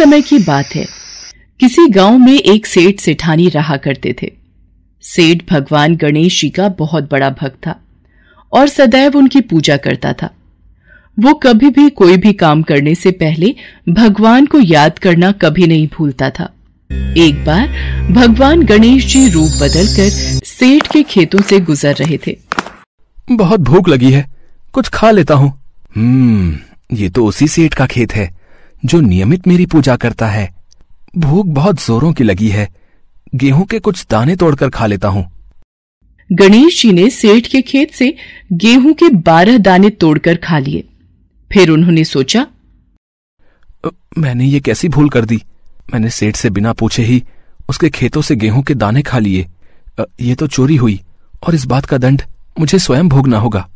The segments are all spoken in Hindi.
समय की बात है किसी गांव में एक सेठ सेठानी रहा करते थे सेठ भगवान गणेश जी का बहुत बड़ा भक्त था और सदैव उनकी पूजा करता था वो कभी भी कोई भी काम करने से पहले भगवान को याद करना कभी नहीं भूलता था एक बार भगवान गणेश जी रूप बदल कर सेठ के खेतों से गुजर रहे थे बहुत भूख लगी है कुछ खा लेता हूँ हम्म, ये तो उसी सेठ का खेत है जो नियमित मेरी पूजा करता है भूख बहुत जोरों की लगी है गेहूं के कुछ दाने तोड़कर खा लेता हूँ गणेश जी ने सेठ के खेत से गेहूं के बारह दाने तोड़कर खा लिए फिर उन्होंने सोचा मैंने ये कैसी भूल कर दी मैंने सेठ से बिना पूछे ही उसके खेतों से गेहूं के दाने खा लिए ये तो चोरी हुई और इस बात का दंड मुझे स्वयं भोगना होगा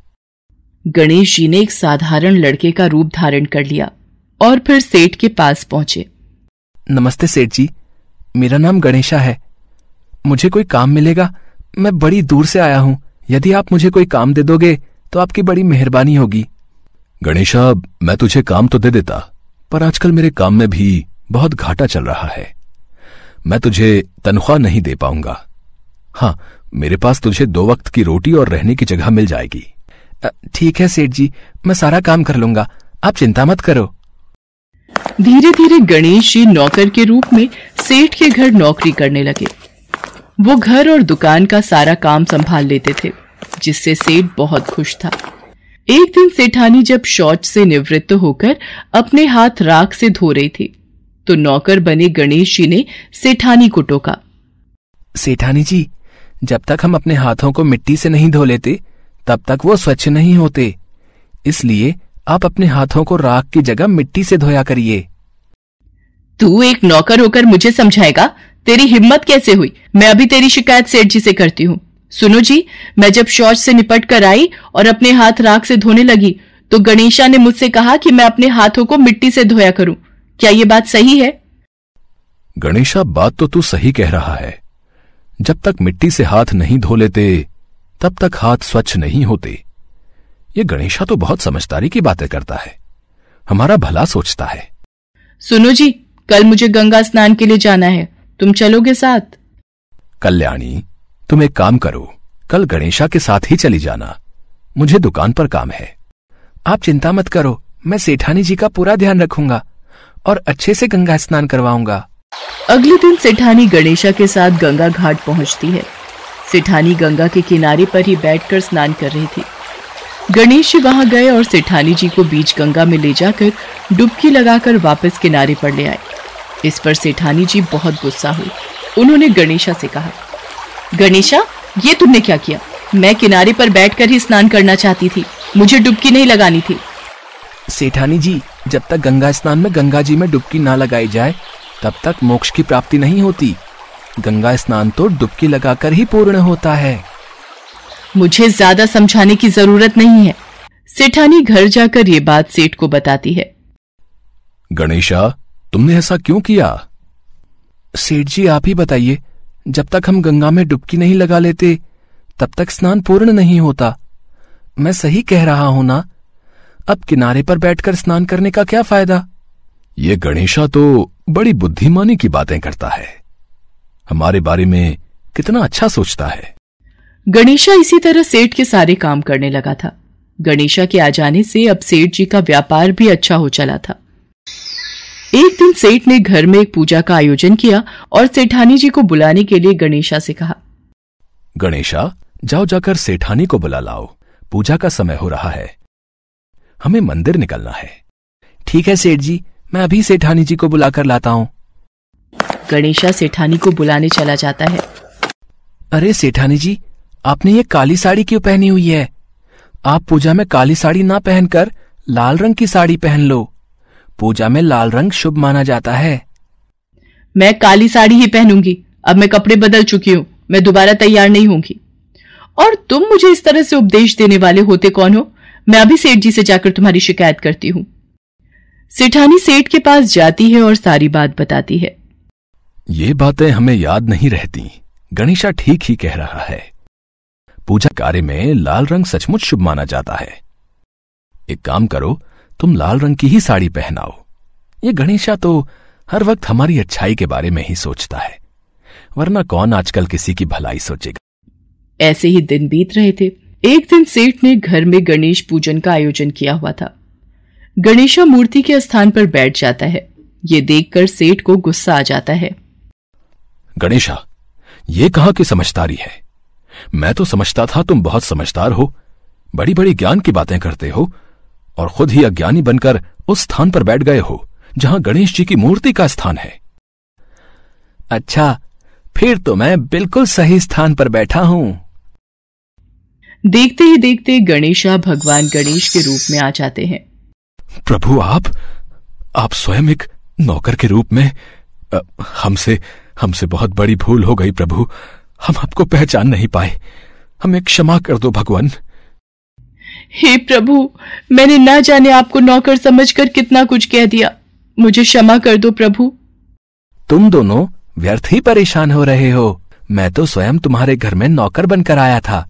गणेश जी ने एक साधारण लड़के का रूप धारण कर लिया और फिर सेठ के पास पहुंचे नमस्ते सेठ जी मेरा नाम गणेशा है मुझे कोई काम मिलेगा मैं बड़ी दूर से आया हूँ यदि आप मुझे कोई काम दे दोगे तो आपकी बड़ी मेहरबानी होगी गणेशा मैं तुझे काम तो दे देता पर आजकल मेरे काम में भी बहुत घाटा चल रहा है मैं तुझे तनख्वाह नहीं दे पाऊंगा हाँ मेरे पास तुझे दो वक्त की रोटी और रहने की जगह मिल जाएगी ठीक है सेठ जी मैं सारा काम कर लूंगा आप चिंता मत करो धीरे धीरे गणेश जी नौकर के रूप में सेठ के घर नौकरी करने लगे वो घर और दुकान का सारा काम संभाल लेते थे जिससे सेठ बहुत खुश था एक दिन सेठानी जब शौच से निवृत्त होकर अपने हाथ राख से धो रही थी तो नौकर बने गणेश जी ने सेठानी को टोका सेठानी जी जब तक हम अपने हाथों को मिट्टी से नहीं धो लेते तब तक वो स्वच्छ नहीं होते इसलिए आप अपने हाथों को राख की जगह मिट्टी से धोया करिए तू एक नौकर होकर मुझे समझाएगा तेरी हिम्मत कैसे हुई मैं अभी तेरी शिकायत सेठ जी से करती हूँ सुनो जी मैं जब शौच से निपट कर आई और अपने हाथ राख से धोने लगी तो गणेशा ने मुझसे कहा कि मैं अपने हाथों को मिट्टी से धोया करूं क्या ये बात सही है गणेशा बात तो तू सही कह रहा है जब तक मिट्टी से हाथ नहीं धो लेते तब तक हाथ स्वच्छ नहीं होते ये गणेशा तो बहुत समझदारी की बातें करता है हमारा भला सोचता है सुनो जी कल मुझे गंगा स्नान के लिए जाना है तुम चलोगे साथ कल्याणी तुम एक काम करो कल गणेशा के साथ ही चली जाना मुझे दुकान पर काम है आप चिंता मत करो मैं सेठानी जी का पूरा ध्यान रखूंगा और अच्छे से गंगा स्नान करवाऊंगा अगले दिन सेठानी गणेशा के साथ गंगा घाट पहुंचती है सेठानी गंगा के किनारे पर ही बैठकर स्नान कर रही थी गणेश जी वहाँ गए और सेठानी जी को बीच गंगा में ले जाकर डुबकी लगाकर वापस किनारे पर ले आए इस पर सेठानी जी बहुत गुस्सा हुई उन्होंने गणेशा से कहा गणेशा ये तुमने क्या किया मैं किनारे पर बैठकर ही स्नान करना चाहती थी मुझे डुबकी नहीं लगानी थी सेठानी जी जब तक गंगा स्नान में गंगा जी में डुबकी ना लगाई जाए तब तक मोक्ष की प्राप्ति नहीं होती गंगा स्नान तो डुबकी लगाकर ही पूर्ण होता है मुझे ज्यादा समझाने की जरूरत नहीं है सेठानी घर जाकर ये बात सेठ को बताती है गणेशा तुमने ऐसा क्यों किया सेठ जी आप ही बताइए जब तक हम गंगा में डुबकी नहीं लगा लेते तब तक स्नान पूर्ण नहीं होता मैं सही कह रहा हूं ना अब किनारे पर बैठकर स्नान करने का क्या फायदा ये गणेशा तो बड़ी बुद्धिमानी की बातें करता है हमारे बारे में कितना अच्छा सोचता है गणेशा इसी तरह सेठ के सारे काम करने लगा था गणेशा के आ जाने से अब सेठ जी का व्यापार भी अच्छा हो चला था एक दिन सेठ ने घर में एक पूजा का आयोजन किया और सेठानी जी को बुलाने के लिए गणेशा से कहा गणेशा जाओ जाकर सेठानी को बुला लाओ पूजा का समय हो रहा है हमें मंदिर निकलना है ठीक है सेठ जी मैं अभी सेठानी जी को बुलाकर लाता हूँ गणेशा सेठानी को बुलाने चला जाता है अरे सेठानी जी आपने ये काली साड़ी क्यों पहनी हुई है आप पूजा में काली साड़ी ना पहनकर लाल रंग की साड़ी पहन लो पूजा में लाल रंग शुभ माना जाता है मैं काली साड़ी ही पहनूंगी अब मैं कपड़े बदल चुकी हूँ मैं दोबारा तैयार नहीं होंगी और तुम मुझे इस तरह से उपदेश देने वाले होते कौन हो मैं अभी सेठ जी से जाकर तुम्हारी शिकायत करती हूँ सेठानी सेठ के पास जाती है और सारी बात बताती है ये बातें हमें याद नहीं रहती गणेशा ठीक ही कह रहा है पूजा कार्य में लाल रंग सचमुच शुभ माना जाता है एक काम करो तुम लाल रंग की ही साड़ी पहनाओ ये गणेशा तो हर वक्त हमारी अच्छाई के बारे में ही सोचता है वरना कौन आजकल किसी की भलाई सोचेगा ऐसे ही दिन बीत रहे थे एक दिन सेठ ने घर में गणेश पूजन का आयोजन किया हुआ था गणेशा मूर्ति के स्थान पर बैठ जाता है ये देखकर सेठ को गुस्सा आ जाता है गणेशा ये कहा की समझदारी है मैं तो समझता था तुम बहुत समझदार हो बड़ी बड़ी ज्ञान की बातें करते हो और खुद ही अज्ञानी बनकर उस स्थान पर बैठ गए हो जहां गणेश जी की मूर्ति का स्थान है अच्छा फिर तो मैं बिल्कुल सही स्थान पर बैठा हूं देखते ही देखते गणेशा भगवान गणेश के रूप में आ जाते हैं प्रभु आप आप स्वयं एक नौकर के रूप में हमसे हमसे बहुत बड़ी भूल हो गई प्रभु हम आपको पहचान नहीं पाए हमें क्षमा कर दो भगवान हे प्रभु मैंने ना जाने आपको नौकर समझकर कितना कुछ कह दिया मुझे क्षमा कर दो प्रभु तुम दोनों व्यर्थ ही परेशान हो रहे हो मैं तो स्वयं तुम्हारे घर में नौकर बनकर आया था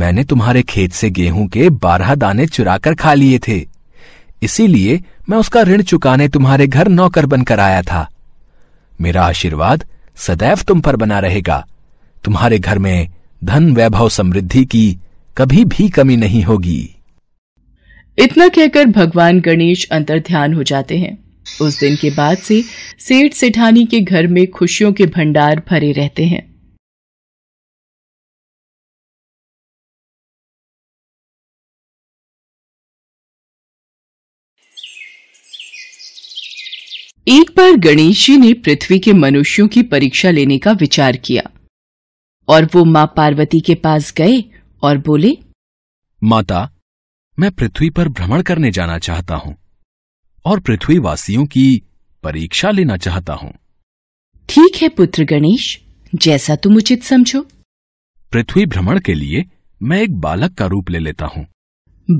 मैंने तुम्हारे खेत से गेहूं के बारह दाने चुरा कर खा लिए थे इसीलिए मैं उसका ऋण चुकाने तुम्हारे घर नौकर बनकर आया था मेरा आशीर्वाद सदैव तुम पर बना रहेगा तुम्हारे घर में धन वैभव समृद्धि की कभी भी कमी नहीं होगी इतना कहकर भगवान गणेश अंतर ध्यान हो जाते हैं उस दिन के बाद से सेठ सेठानी के घर में खुशियों के भंडार भरे रहते हैं एक बार गणेश जी ने पृथ्वी के मनुष्यों की परीक्षा लेने का विचार किया और वो माँ पार्वती के पास गए और बोले माता मैं पृथ्वी पर भ्रमण करने जाना चाहता हूँ और पृथ्वी वासियों की परीक्षा लेना चाहता हूँ ठीक है पुत्र गणेश जैसा तुम उचित समझो पृथ्वी भ्रमण के लिए मैं एक बालक का रूप ले लेता हूँ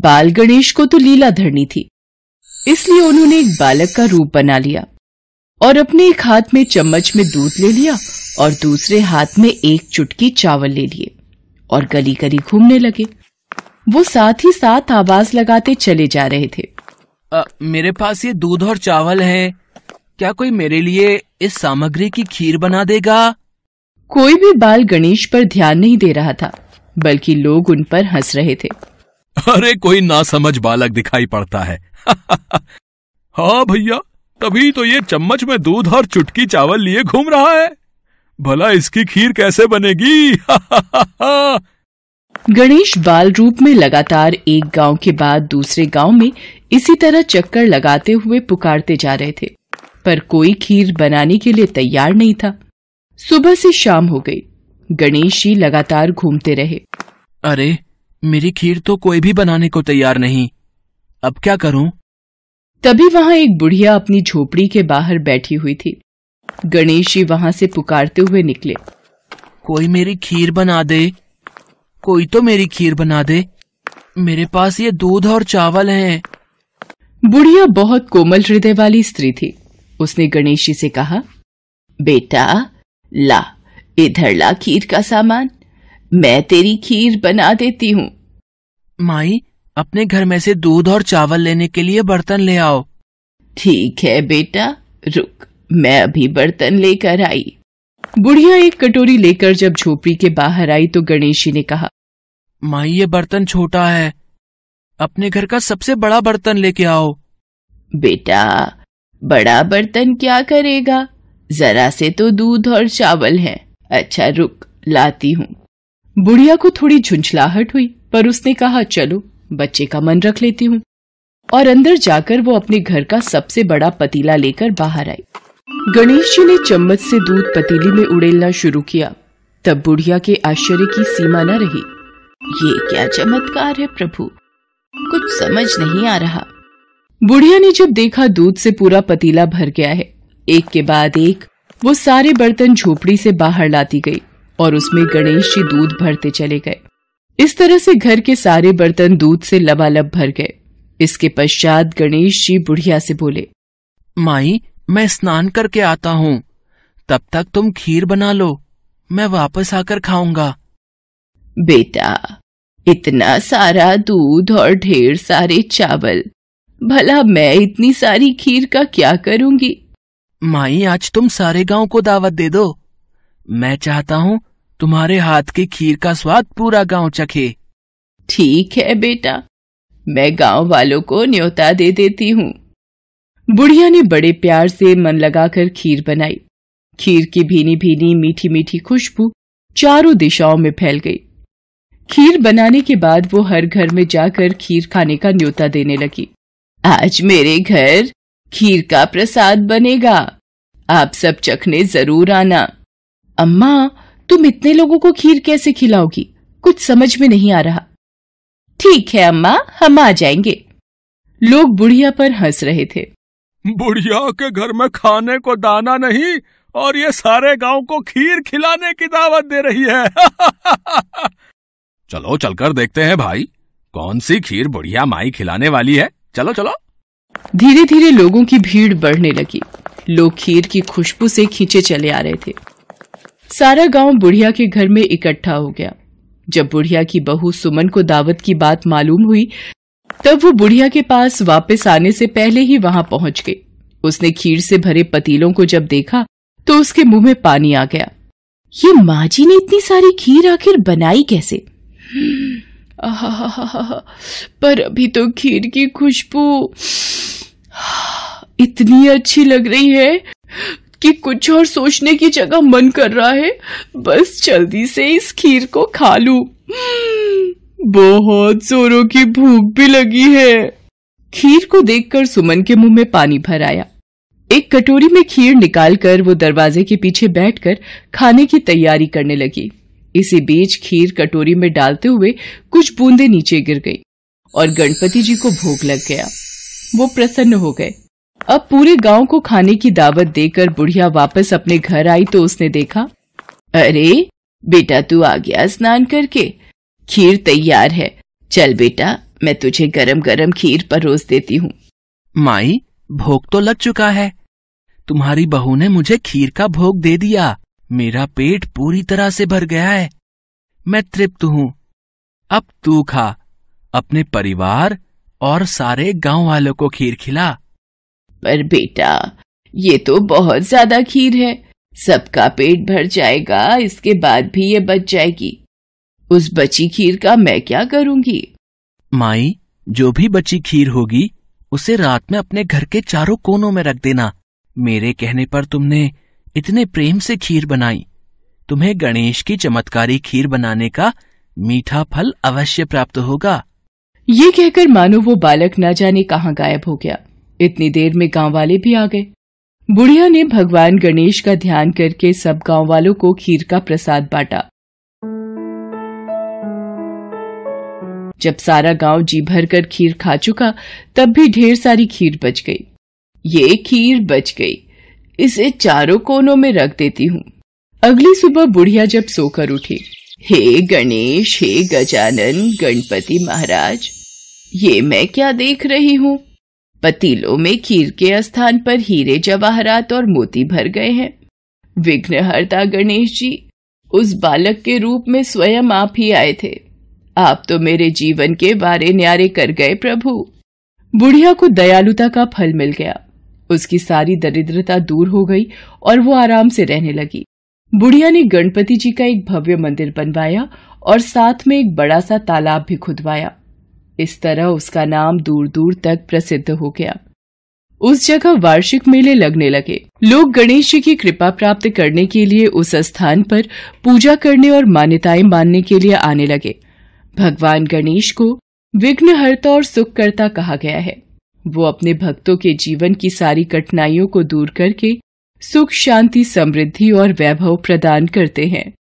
बाल गणेश को तो लीला धरनी थी इसलिए उन्होंने एक बालक का रूप बना लिया और अपने एक हाथ में चम्मच में दूध ले लिया और दूसरे हाथ में एक चुटकी चावल ले लिए और गली गली घूमने लगे वो साथ ही साथ आवाज लगाते चले जा रहे थे आ, मेरे पास ये दूध और चावल है क्या कोई मेरे लिए इस सामग्री की खीर बना देगा कोई भी बाल गणेश पर ध्यान नहीं दे रहा था बल्कि लोग उन पर हंस रहे थे अरे कोई ना समझ बालक दिखाई पड़ता है हाँ भैया तभी तो ये चम्मच में दूध और चुटकी चावल लिए घूम रहा है भला इसकी खीर कैसे बनेगी गणेश बाल रूप में लगातार एक गांव के बाद दूसरे गांव में इसी तरह चक्कर लगाते हुए पुकारते जा रहे थे पर कोई खीर बनाने के लिए तैयार नहीं था सुबह से शाम हो गई गणेश जी लगातार घूमते रहे अरे मेरी खीर तो कोई भी बनाने को तैयार नहीं अब क्या करूं? तभी वहां एक बुढ़िया अपनी झोपड़ी के बाहर बैठी हुई थी गणेश जी वहां से पुकारते हुए निकले कोई मेरी खीर बना दे कोई तो मेरी खीर बना दे मेरे पास ये दूध और चावल हैं। बुढ़िया बहुत कोमल हृदय वाली स्त्री थी उसने गणेश जी से कहा बेटा ला इधर ला खीर का सामान मैं तेरी खीर बना देती हूँ माई अपने घर में से दूध और चावल लेने के लिए बर्तन ले आओ ठीक है बेटा रुक मैं अभी बर्तन लेकर आई बुढ़िया एक कटोरी लेकर जब झोपड़ी के बाहर आई तो जी ने कहा माई ये बर्तन छोटा है अपने घर का सबसे बड़ा बर्तन लेके आओ बेटा बड़ा बर्तन क्या करेगा जरा से तो दूध और चावल है अच्छा रुक लाती हूँ बुढ़िया को थोड़ी झुंझलाहट हुई पर उसने कहा चलो बच्चे का मन रख लेती हूँ और अंदर जाकर वो अपने घर का सबसे बड़ा पतीला लेकर बाहर आई गणेश जी ने चम्मच से दूध पतीली में उड़ेलना शुरू किया तब बुढ़िया के आश्चर्य की सीमा न रही ये क्या चमत्कार है प्रभु कुछ समझ नहीं आ रहा बुढ़िया ने जब देखा दूध से पूरा पतीला भर गया है एक के बाद एक वो सारे बर्तन झोपड़ी से बाहर लाती गई और उसमें गणेश जी दूध भरते चले गए इस तरह से घर के सारे बर्तन दूध से लबालब भर गए इसके पश्चात गणेश जी बुढ़िया से बोले माई मैं स्नान करके आता हूँ तब तक तुम खीर बना लो मैं वापस आकर खाऊंगा बेटा इतना सारा दूध और ढेर सारे चावल भला मैं इतनी सारी खीर का क्या करूंगी माई आज तुम सारे गांव को दावत दे दो मैं चाहता हूँ तुम्हारे हाथ की खीर का स्वाद पूरा गांव चखे ठीक है बेटा मैं गांव वालों को न्योता दे देती हूँ बुढ़िया ने बड़े प्यार से मन लगाकर खीर बनाई खीर की भीनी भीनी मीठी मीठी खुशबू चारों दिशाओं में फैल गई खीर बनाने के बाद वो हर घर में जाकर खीर खाने का न्योता देने लगी आज मेरे घर खीर का प्रसाद बनेगा आप सब चखने जरूर आना अम्मा तुम इतने लोगों को खीर कैसे खिलाओगी कुछ समझ में नहीं आ रहा ठीक है अम्मा हम आ जाएंगे लोग बुढ़िया पर हंस रहे थे बुढ़िया के घर में खाने को दाना नहीं और ये सारे गांव को खीर खिलाने की दावत दे रही है चलो चलकर देखते हैं भाई कौन सी खीर बुढ़िया माई खिलाने वाली है चलो चलो धीरे धीरे लोगों की भीड़ बढ़ने लगी लोग खीर की खुशबू से खींचे चले आ रहे थे सारा गांव बुढ़िया के घर में इकट्ठा हो गया जब बुढ़िया की बहू सुमन को दावत की बात मालूम हुई तब वो बुढ़िया के पास वापस आने से पहले ही वहां पहुंच गई उसने खीर से भरे पतीलों को जब देखा तो उसके मुंह में पानी आ गया ये माँ जी ने इतनी सारी खीर आखिर बनाई कैसे पर अभी तो खीर की खुशबू इतनी अच्छी लग रही है कि कुछ और सोचने की जगह मन कर रहा है बस जल्दी से इस खीर को खा लू बहुत जोरों की भूख भी लगी है खीर को देखकर सुमन के मुंह में पानी भर आया एक कटोरी में खीर निकालकर वो दरवाजे के पीछे बैठकर खाने की तैयारी करने लगी इसी बीच खीर कटोरी में डालते हुए कुछ बूंदे नीचे गिर गई और गणपति जी को भूख लग गया वो प्रसन्न हो गए अब पूरे गांव को खाने की दावत देकर बुढ़िया वापस अपने घर आई तो उसने देखा अरे बेटा तू आ गया स्नान करके खीर तैयार है चल बेटा मैं तुझे गरम गरम खीर परोस देती हूँ माई भोग तो लग चुका है तुम्हारी बहू ने मुझे खीर का भोग दे दिया मेरा पेट पूरी तरह से भर गया है मैं तृप्त हूँ अब तू खा अपने परिवार और सारे गांव वालों को खीर खिला पर बेटा ये तो बहुत ज्यादा खीर है सबका पेट भर जाएगा इसके बाद भी ये बच जाएगी उस बची खीर का मैं क्या करूंगी माई जो भी बची खीर होगी उसे रात में अपने घर के चारों कोनों में रख देना मेरे कहने पर तुमने इतने प्रेम से खीर बनाई तुम्हें गणेश की चमत्कारी खीर बनाने का मीठा फल अवश्य प्राप्त होगा ये कहकर मानो वो बालक न जाने कहाँ गायब हो गया इतनी देर में गांव वाले भी आ गए बुढ़िया ने भगवान गणेश का ध्यान करके सब गांव वालों को खीर का प्रसाद बांटा जब सारा गांव जी भरकर खीर खा चुका तब भी ढेर सारी खीर बच गई ये खीर बच गई इसे चारों कोनों में रख देती हूँ अगली सुबह बुढ़िया जब सोकर उठी हे गणेश हे गजानन गणपति महाराज ये मैं क्या देख रही हूँ पतीलों में खीर के स्थान पर हीरे जवाहरात और मोती भर गए हैं विघ्नहर्ता गणेश जी उस बालक के रूप में स्वयं आप ही आए थे आप तो मेरे जीवन के बारे न्यारे कर गए प्रभु बुढ़िया को दयालुता का फल मिल गया उसकी सारी दरिद्रता दूर हो गई और वो आराम से रहने लगी बुढ़िया ने गणपति जी का एक भव्य मंदिर बनवाया और साथ में एक बड़ा सा तालाब भी खुदवाया इस तरह उसका नाम दूर दूर तक प्रसिद्ध हो गया उस जगह वार्षिक मेले लगने लगे लोग गणेश जी की कृपा प्राप्त करने के लिए उस स्थान पर पूजा करने और मान्यताएं मानने के लिए आने लगे भगवान गणेश को विघ्नहर्ता और सुखकर्ता कहा गया है वो अपने भक्तों के जीवन की सारी कठिनाइयों को दूर करके सुख शांति समृद्धि और वैभव प्रदान करते हैं